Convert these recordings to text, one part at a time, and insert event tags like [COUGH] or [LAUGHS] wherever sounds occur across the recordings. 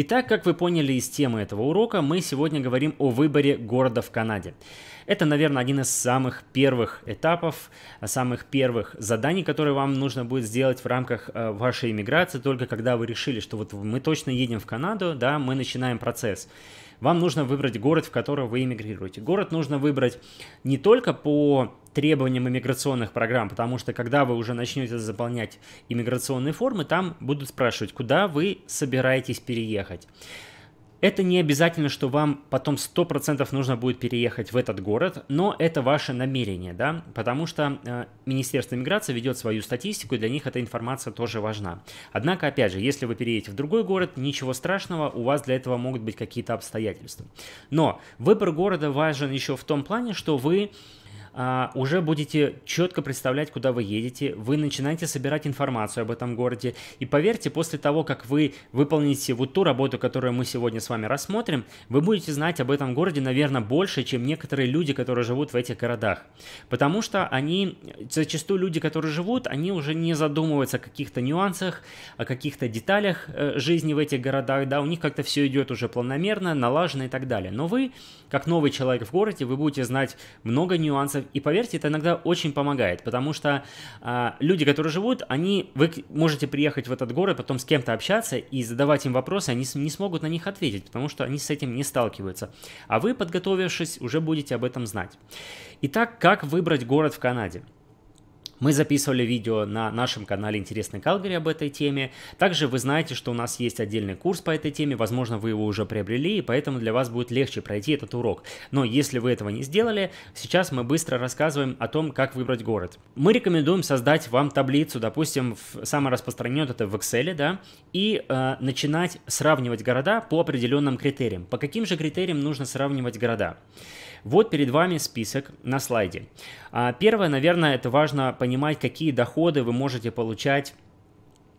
Итак, как вы поняли из темы этого урока, мы сегодня говорим о выборе города в Канаде. Это, наверное, один из самых первых этапов, самых первых заданий, которые вам нужно будет сделать в рамках э, вашей иммиграции, только когда вы решили, что вот мы точно едем в Канаду, да, мы начинаем процесс вам нужно выбрать город, в который вы эмигрируете. Город нужно выбрать не только по требованиям иммиграционных программ, потому что когда вы уже начнете заполнять иммиграционные формы, там будут спрашивать, куда вы собираетесь переехать. Это не обязательно, что вам потом 100% нужно будет переехать в этот город, но это ваше намерение, да, потому что э, Министерство миграции ведет свою статистику, и для них эта информация тоже важна. Однако, опять же, если вы переедете в другой город, ничего страшного, у вас для этого могут быть какие-то обстоятельства. Но выбор города важен еще в том плане, что вы а, уже будете четко представлять, куда вы едете, вы начинаете собирать информацию об этом городе. И поверьте, после того, как вы выполните вот ту работу, которую мы сегодня с вами рассмотрим, вы будете знать об этом городе, наверное, больше, чем некоторые люди, которые живут в этих городах. Потому что они, зачастую люди, которые живут, они уже не задумываются о каких-то нюансах, о каких-то деталях э, жизни в этих городах, да, у них как-то все идет уже планомерно, налажено и так далее. Но вы, как новый человек в городе, вы будете знать много нюансов финансов. И поверьте, это иногда очень помогает, потому что э, люди, которые живут, они, вы можете приехать в этот город, потом с кем-то общаться и задавать им вопросы, они не смогут на них ответить, потому что они с этим не сталкиваются. А вы, подготовившись, уже будете об этом знать. Итак, как выбрать город в Канаде? Мы записывали видео на нашем канале «Интересный Калгари» об этой теме. Также вы знаете, что у нас есть отдельный курс по этой теме, возможно, вы его уже приобрели, и поэтому для вас будет легче пройти этот урок. Но если вы этого не сделали, сейчас мы быстро рассказываем о том, как выбрать город. Мы рекомендуем создать вам таблицу, допустим, в, самое это в Excel, да, и э, начинать сравнивать города по определенным критериям. По каким же критериям нужно сравнивать города? Вот перед вами список на слайде. А, первое, наверное, это важно понимать, понимать, какие доходы вы можете получать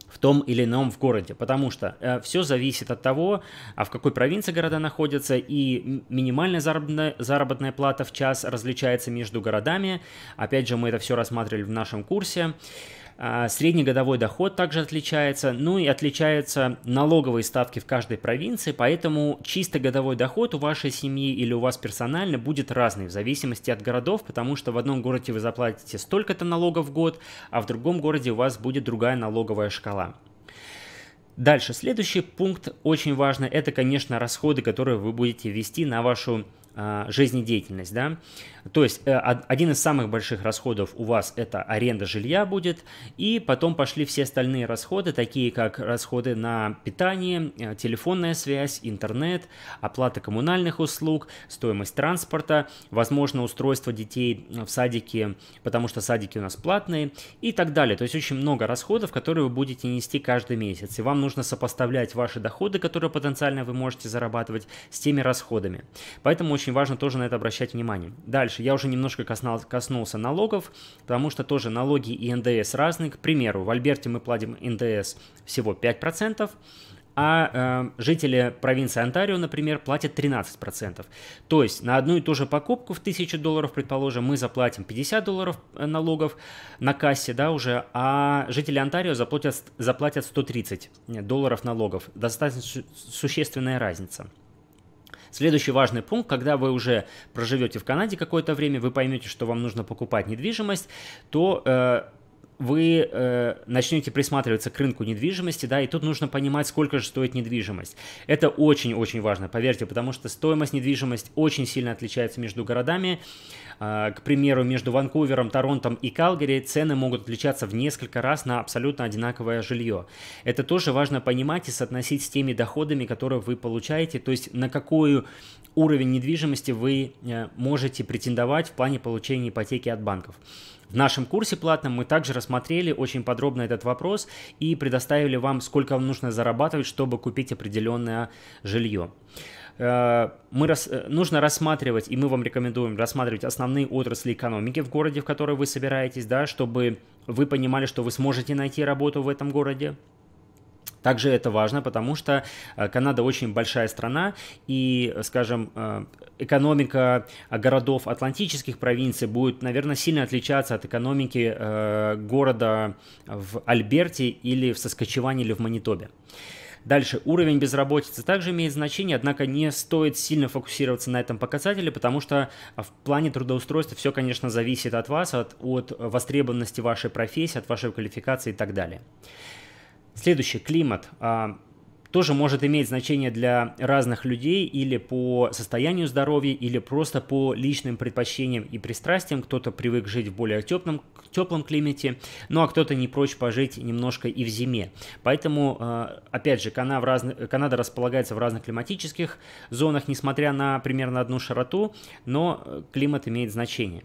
в том или ином в городе, потому что э, все зависит от того, а в какой провинции города находятся, и минимальная заработная, заработная плата в час различается между городами. Опять же, мы это все рассматривали в нашем курсе. А, Средний годовой доход также отличается, ну и отличаются налоговые ставки в каждой провинции, поэтому чисто годовой доход у вашей семьи или у вас персонально будет разный в зависимости от городов, потому что в одном городе вы заплатите столько-то налогов в год, а в другом городе у вас будет другая налоговая шкала. Дальше, следующий пункт очень важный, это, конечно, расходы, которые вы будете вести на вашу а, жизнедеятельность, да, то есть э, один из самых больших расходов у вас это аренда жилья будет, и потом пошли все остальные расходы, такие как расходы на питание, э, телефонная связь, интернет, оплата коммунальных услуг, стоимость транспорта, возможно, устройство детей в садике, потому что садики у нас платные и так далее. То есть очень много расходов, которые вы будете нести каждый месяц, и вам нужно сопоставлять ваши доходы, которые потенциально вы можете зарабатывать, с теми расходами. Поэтому очень важно тоже на это обращать внимание. Дальше, я уже немножко коснал, коснулся налогов, потому что тоже налоги и НДС разные. К примеру, в Альберте мы платим НДС всего 5%, а э, жители провинции Онтарио, например, платят 13%. То есть на одну и ту же покупку в 1000 долларов, предположим, мы заплатим 50 долларов э, налогов на кассе, да, уже, а жители Онтарио заплатят, заплатят 130 долларов налогов. Достаточно существенная разница. Следующий важный пункт, когда вы уже проживете в Канаде какое-то время, вы поймете, что вам нужно покупать недвижимость, то э, вы э, начнете присматриваться к рынку недвижимости, да, и тут нужно понимать, сколько же стоит недвижимость. Это очень-очень важно, поверьте, потому что стоимость недвижимости очень сильно отличается между городами. Э, к примеру, между Ванкувером, Торонтом и Калгари цены могут отличаться в несколько раз на абсолютно одинаковое жилье. Это тоже важно понимать и соотносить с теми доходами, которые вы получаете, то есть на какую уровень недвижимости вы э, можете претендовать в плане получения ипотеки от банков. В нашем курсе платном мы также рассмотрели очень подробно этот вопрос и предоставили вам, сколько вам нужно зарабатывать, чтобы купить определенное жилье э, мы рас, э, нужно рассматривать, и мы вам рекомендуем рассматривать основные отрасли экономики в городе, в который вы собираетесь, да, чтобы вы понимали, что вы сможете найти работу в этом городе, также это важно, потому что э, Канада очень большая страна, и, э, скажем, э, экономика городов атлантических провинций будет, наверное, сильно отличаться от экономики города в Альберте или в Соскочеване или в Манитобе. Дальше, уровень безработицы также имеет значение, однако не стоит сильно фокусироваться на этом показателе, потому что в плане трудоустройства все, конечно, зависит от вас, от, от востребованности вашей профессии, от вашей квалификации и так далее. Следующий, климат. А, тоже может иметь значение для разных людей или по состоянию здоровья, или просто по личным предпочтениям и пристрастиям. Кто-то привык жить в более теплом, теплом климате, ну а кто-то не прочь пожить немножко и в зиме. Поэтому, а, опять же, Канада, в разных, Канада располагается в разных климатических зонах, несмотря на примерно одну широту, но климат имеет значение.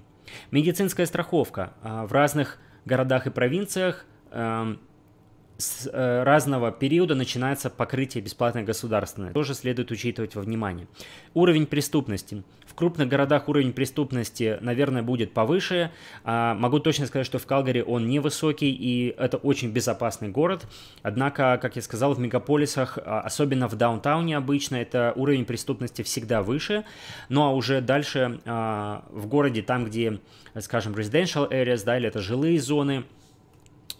Медицинская страховка а, в разных городах и провинциях с э, разного периода начинается покрытие бесплатное государственное. Тоже следует учитывать во внимание. Уровень преступности. В крупных городах уровень преступности, наверное, будет повыше. А, могу точно сказать, что в Калгари он невысокий, и это очень безопасный город. Однако, как я сказал, в мегаполисах, а, особенно в даунтауне обычно, это уровень преступности всегда выше. Ну а уже дальше а, в городе, там, где, скажем, residential areas, да, или это жилые зоны,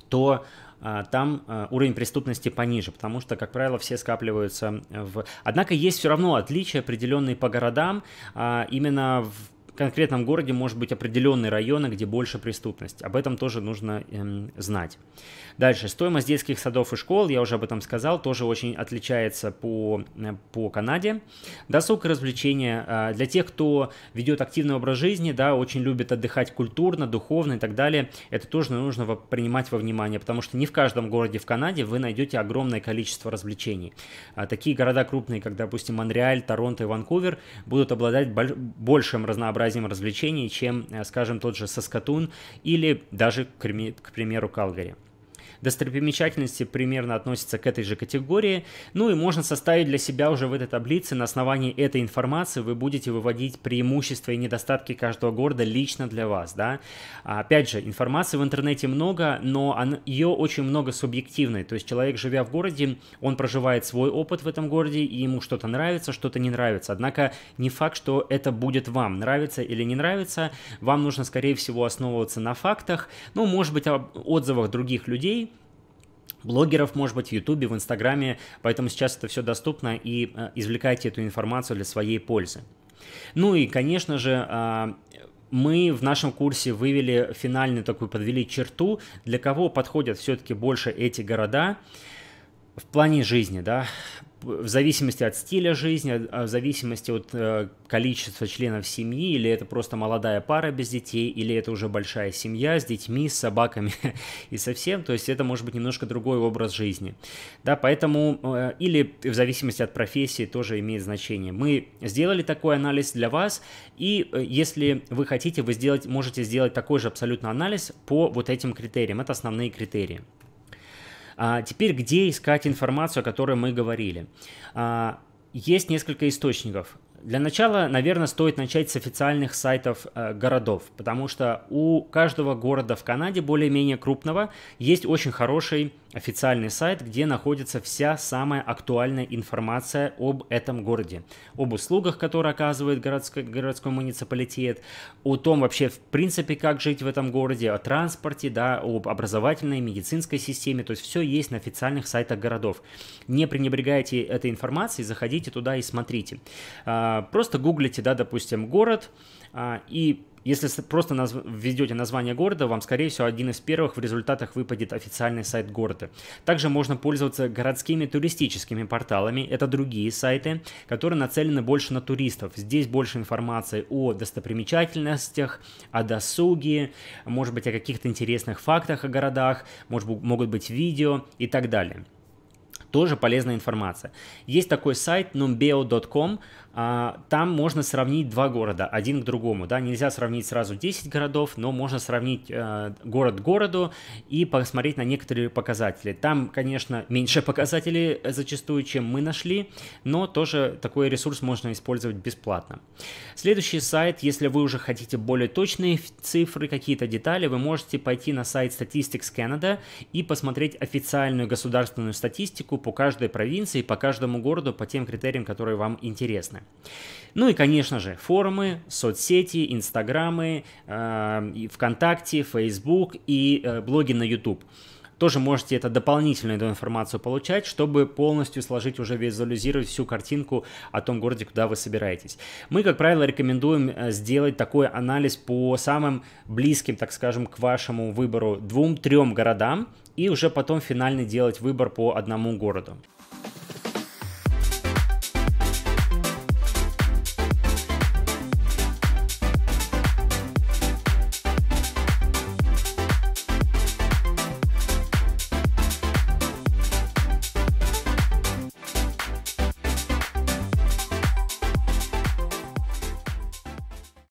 то а, там а, уровень преступности пониже, потому что, как правило, все скапливаются э, в... Однако есть все равно отличия определенные по городам, а, именно в конкретном городе может быть определенные районы, где больше преступность. Об этом тоже нужно эм, знать. Дальше. Стоимость детских садов и школ, я уже об этом сказал, тоже очень отличается по, э, по Канаде. Досуг и развлечения. А, для тех, кто ведет активный образ жизни, да, очень любит отдыхать культурно, духовно и так далее, это тоже нужно принимать во внимание, потому что не в каждом городе в Канаде вы найдете огромное количество развлечений. А, такие города крупные, как, допустим, Монреаль, Торонто и Ванкувер, будут обладать большим разнообразием разнообразием развлечений, чем, э, скажем, тот же Саскатун или даже, к примеру, Калгари. Достопримечательности примерно относятся к этой же категории. Ну и можно составить для себя уже в этой таблице на основании этой информации вы будете выводить преимущества и недостатки каждого города лично для вас, да. Опять же, информации в интернете много, но ее очень много субъективной, то есть человек, живя в городе, он проживает свой опыт в этом городе, и ему что-то нравится, что-то не нравится. Однако не факт, что это будет вам, нравиться или не нравится, вам нужно, скорее всего, основываться на фактах, ну, может быть, об отзывах других людей, блогеров, может быть, в Ютубе, в Инстаграме, поэтому сейчас это все доступно и э, извлекайте эту информацию для своей пользы. Ну и, конечно же, а, мы в нашем курсе вывели финальную такую, подвели черту, для кого подходят все-таки больше эти города в плане жизни, да, в зависимости от стиля жизни, а в зависимости от э, количества членов семьи, или это просто молодая пара без детей, или это уже большая семья с детьми, с собаками [LAUGHS] и со всем, то есть это может быть немножко другой образ жизни, да, поэтому, э, или в зависимости от профессии тоже имеет значение. Мы сделали такой анализ для вас, и э, если вы хотите, вы сделать, можете сделать такой же абсолютно анализ по вот этим критериям, это основные критерии. А, теперь, где искать информацию, о которой мы говорили? А, есть несколько источников. Для начала, наверное, стоит начать с официальных сайтов э, городов, потому что у каждого города в Канаде, более-менее крупного, есть очень хороший официальный сайт, где находится вся самая актуальная информация об этом городе, об услугах, которые оказывает городской, городской муниципалитет, о том вообще в принципе, как жить в этом городе, о транспорте, да, об образовательной, медицинской системе, то есть все есть на официальных сайтах городов. Не пренебрегайте этой информацией, заходите туда и смотрите. А, просто гуглите, да, допустим, город а, и если просто наз... введете название города, вам, скорее всего, один из первых в результатах выпадет официальный сайт города. Также можно пользоваться городскими туристическими порталами. Это другие сайты, которые нацелены больше на туристов. Здесь больше информации о достопримечательностях, о досуге, может быть, о каких-то интересных фактах о городах, может, быть могут быть видео и так далее тоже полезная информация. Есть такой сайт numbeo.com, а, там можно сравнить два города, один к другому, да, нельзя сравнить сразу 10 городов, но можно сравнить э, город к городу и посмотреть на некоторые показатели. Там, конечно, меньше [LAUGHS] показателей зачастую, чем мы нашли, но тоже такой ресурс можно использовать бесплатно. Следующий сайт, если вы уже хотите более точные цифры, какие-то детали, вы можете пойти на сайт Statistics Canada и посмотреть официальную государственную статистику по каждой провинции, по каждому городу, по тем критериям, которые вам интересны. Ну и, конечно же, форумы, соцсети, инстаграмы, э, ВКонтакте, Фейсбук и э, блоги на YouTube тоже можете это дополнительную эту информацию получать, чтобы полностью сложить уже визуализировать всю картинку о том городе, куда вы собираетесь. Мы, как правило, рекомендуем э, сделать такой анализ по самым близким, так скажем, к вашему выбору двум-трем городам, и уже потом финально делать выбор по одному городу.